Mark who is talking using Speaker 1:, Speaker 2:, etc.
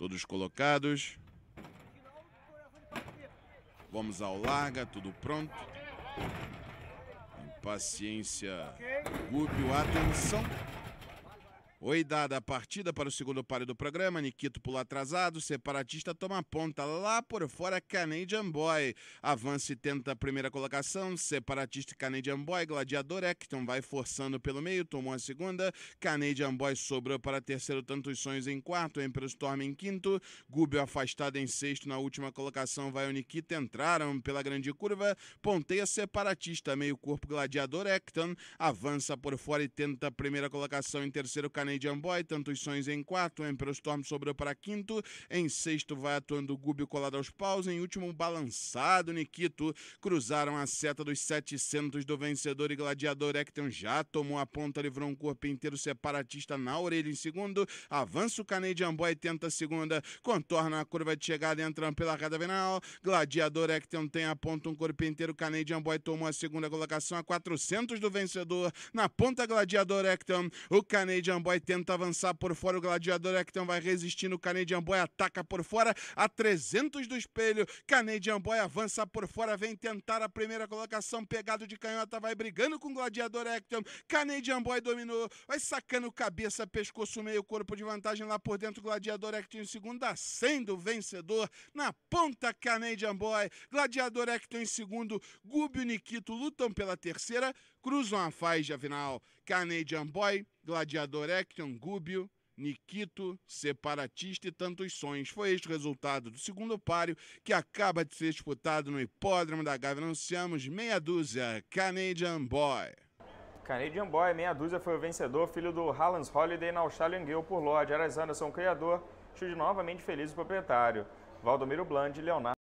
Speaker 1: Todos colocados. Vamos ao larga, tudo pronto. Paciência, Gúbio, atenção. Oi, dada a partida para o segundo páreo do programa, Nikito pula atrasado, separatista toma ponta, lá por fora Canadian Boy. Avance tenta a primeira colocação, separatista Canadian Boy, gladiador Acton vai forçando pelo meio, tomou a segunda, Canadian Boy sobrou para terceiro, tantos sonhos em quarto, Emperor Storm em quinto, Gubio afastado em sexto, na última colocação vai o Nikito, entraram pela grande curva, ponteia separatista, meio corpo gladiador Acton, avança por fora e tenta a primeira colocação em terceiro, Canadian Canadian Boy, tantos sonhos em quarto, Emperor Storm sobrou para quinto, em sexto vai atuando Gubio colado aos paus, em último balançado Nikito, cruzaram a seta dos 700 do vencedor e gladiador Ecton já tomou a ponta, livrou um corpo inteiro separatista na orelha em segundo, avança o Canadian Boy, tenta a segunda, contorna a curva de chegada, entrando pela reta final, gladiador Ecton tem a ponta, um corpo inteiro, Canadian Boy tomou a segunda colocação a 400 do vencedor, na ponta gladiador Ecton, o Canadian Boy tenta avançar por fora, o Gladiador Acton vai resistindo, o Canadian Boy ataca por fora, a 300 do espelho, Canadian Boy avança por fora, vem tentar a primeira colocação, pegado de canhota, vai brigando com o Gladiador Acton, Canadian Boy dominou, vai sacando cabeça, pescoço, meio corpo de vantagem lá por dentro, Gladiador Acton em segundo, sendo vencedor, na ponta Canadian Boy, Gladiador Acton em segundo, Gubio e Nikito lutam pela terceira, cruzam a faixa final, Canadian Boy Gladiador Action, Gúbio, Nikito, Separatista e tantos sonhos. Foi este o resultado do segundo páreo, que acaba de ser disputado no hipódromo da Gávea. Anunciamos meia dúzia, Canadian Boy.
Speaker 2: Canadian Boy, meia dúzia, foi o vencedor, filho do Hallans Holiday na Australian Gale por Lorde. Aras Anderson, criador, chute novamente feliz o proprietário. Valdomiro Bland Leonardo.